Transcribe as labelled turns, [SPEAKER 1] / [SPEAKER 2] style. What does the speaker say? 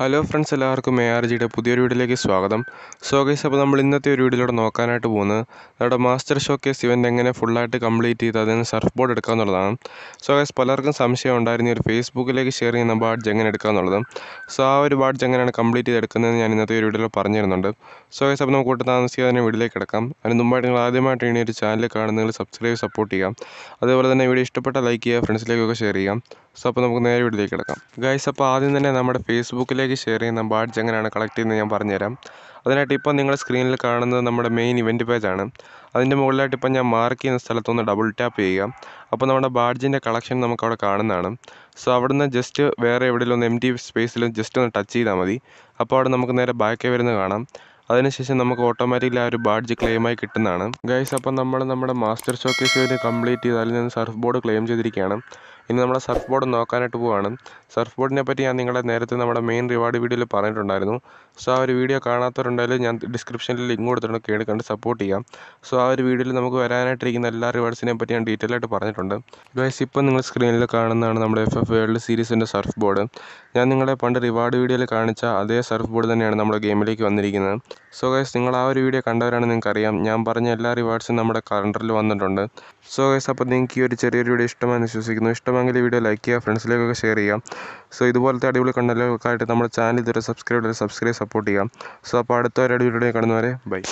[SPEAKER 1] hello friends എല്ലാവർക്കും A R ജിയുടെ പുതിയൊരു വീഡിയോയിലേക്ക് സ്വാഗതം സോ ഗൈസ് അപ്പോൾ നമ്മൾ ഇന്നത്തെ ഒരു വീഡിയോയിലൂടെ നോക്കാനായിട്ട് പോകുന്നത് നമ്മുടെ മാസ്റ്റർ ഷോ കേസ് ഇവൻ്റ് എങ്ങനെ ഫുള്ളായിട്ട് കംപ്ലീറ്റ് ചെയ്ത് അതിന് സർഫ് ബോർഡ് എടുക്കുക എന്നുള്ളതാണ് സോ ഗൈസ് പലർക്കും സംശയം ഉണ്ടായിരുന്നു ഒരു ഫേസ്ബുക്കിലേക്ക് ഷെയർ ചെയ്യുന്ന ബാഡ്ജ് എങ്ങനെ എടുക്കുക എന്നുള്ളത് സോ ആ ഒരു ബാഡ്ജ് എങ്ങനെയാണ് കംപ്ലീറ്റ് ചെയ്ത് എടുക്കുന്നതെന്ന് ഞാൻ ഇന്നത്തെ ഒരു വീഡിയോയിൽ പറഞ്ഞിരുന്നുണ്ട് സോ ഗൈസ് അപ്പോൾ നമുക്ക് കൂട്ടി താമസിക്കാതെ തന്നെ വീഡിയോയിലേക്ക് എടുക്കാം അതിന് മുമ്പായിട്ട് നിങ്ങൾ ആദ്യമായിട്ട് ഇനി ഒരു ചാനൽ കാണുന്നതിൽ സബ്സ്ക്രൈബ് സപ്പോർട്ട് ചെയ്യാം അതുപോലെ തന്നെ വീഡിയോ ഇഷ്ടപ്പെട്ട ലൈക്ക് ചെയ്യുക ഫ്രണ്ട്സിലേക്കൊക്കെ ഷെയർ ചെയ്യാം സോ അപ്പോൾ നമുക്ക് നേരെ വീട്ടിലേക്ക് കിടക്കാം ഗൈസ് അപ്പോൾ ആദ്യം തന്നെ നമ്മുടെ ഫേസ്ബുക്കിലേക്ക് ഷെയർ ചെയ്യുന്ന ബാഡ്ജ് എങ്ങനെയാണ് കളക്ട് ചെയ്യുന്നത് ഞാൻ പറഞ്ഞുതരാം അതിനായിട്ട് ഇപ്പോൾ നിങ്ങളുടെ സ്ക്രീനിൽ കാണുന്നത് നമ്മുടെ മെയിൻ ഇവൻറ്റ് പേജാണ് അതിൻ്റെ മുകളിലായിട്ട് ഇപ്പോൾ ഞാൻ മാർക്ക് ചെയ്യുന്ന സ്ഥലത്തൊന്ന് ഡബിൾ ടാപ്പ് ചെയ്യുക അപ്പോൾ നമ്മുടെ ബാഡ്ജിൻ്റെ കളക്ഷൻ നമുക്ക് അവിടെ കാണുന്നതാണ് സോ അവിടുന്ന് ജസ്റ്റ് വേറെ എവിടെയെങ്കിലും ഒന്ന് എം ടി സ്പേസിലും ജസ്റ്റ് ഒന്ന് ടച്ച് ചെയ്താൽ മതി അപ്പോൾ അവിടെ നമുക്ക് നേരെ ബാക്കേ വരുന്നത് കാണാം അതിനുശേഷം നമുക്ക് ഓട്ടോമാറ്റിക്കലി ആ ഒരു ബാഡ്ജ് ക്ലെയിമായി കിട്ടുന്നതാണ് ഗൈസ് അപ്പം നമ്മൾ നമ്മുടെ മാസ്റ്റർ ഷോക്കേസ് വരെ കംപ്ലീറ്റ് ചെയ്ത് അതിൽ നിന്ന് സർഫ് ബോർഡ് ക്ലെയിം ചെയ്തിരിക്കുകയാണ് ഇനി നമ്മൾ സർഫ് ബോർഡ് നോക്കാനായിട്ട് പോവുകയാണ് സർഫ് ബോർഡിനെ പറ്റി ഞാൻ നിങ്ങളെ നേരത്തെ നമ്മുടെ മെയിൻ റിവാർഡ് വീഡിയോയിൽ പറഞ്ഞിട്ടുണ്ടായിരുന്നു സോ ആ ഒരു വീഡിയോ കാണാത്തവരുണ്ടായാലും ഞാൻ ഡിസ്ക്രിപ്ഷനിൽ ലിങ്ക് കൊടുത്തിട്ടുണ്ട് കേടി കണ്ട് സപ്പോർട്ട് ചെയ്യാം സോ ആ ഒരു വീഡിയോയിൽ നമുക്ക് വരാനായിട്ടിരിക്കുന്ന എല്ലാ റിവാർഡ്സിനെ പറ്റി ഞാൻ ഡീറ്റെയിൽ ആയിട്ട് പറഞ്ഞിട്ടുണ്ട് ഗൈസ് ഇപ്പം നിങ്ങൾ സ്ക്രീനിൽ കാണുന്നതാണ് നമ്മുടെ എഫ് എഫ് വേൾഡ് സീരീസിൻ്റെ സർഫ് ബോർഡ് ഞാൻ നിങ്ങളെ പണ്ട് റിവാർഡ് വീഡിയോയിൽ കാണിച്ച അതേ സർഫ് ബോർഡ് തന്നെയാണ് നമ്മുടെ ഗെയിമിലേക്ക് വന്നിരിക്കുന്നത് സോ ഗൈസ് നിങ്ങൾ ആ ഒരു വീഡിയോ കണ്ടവരാണ് നിങ്ങൾക്കറിയാം ഞാൻ പറഞ്ഞ എല്ലാ റിവാർഡ്സും നമ്മുടെ കലണ്ടറിൽ വന്നിട്ടുണ്ട് സോ ഗൈസ് അപ്പോൾ നിങ്ങൾക്ക് ഈ ഒരു ചെറിയൊരു വീഡിയോ ഇഷ്ടമാണെന്ന് വിശ്വസിക്കുന്നു ഇഷ്ടം ഇഷ്ടമെങ്കിൽ വീഡിയോ ലൈക്ക് ചെയ്യുക ഫ്രണ്ട്സിലേക്കൊക്കെ ഷെയർ ചെയ്യാം സോ ഇതുപോലത്തെ അടിപൊളി കണ്ടലുകൾക്കായിട്ട് നമ്മുടെ ചാനൽ ഇതുവരെ സബ്സ്ക്രൈബ് ചെയ്ത് സബ്സ്ക്രൈബ് സപ്പോർട്ട് ചെയ്യാം സോ അപ്പോൾ അടുത്ത ഒരു അടിപൊളി വീഡിയോ കാണുന്നവരെ ബൈ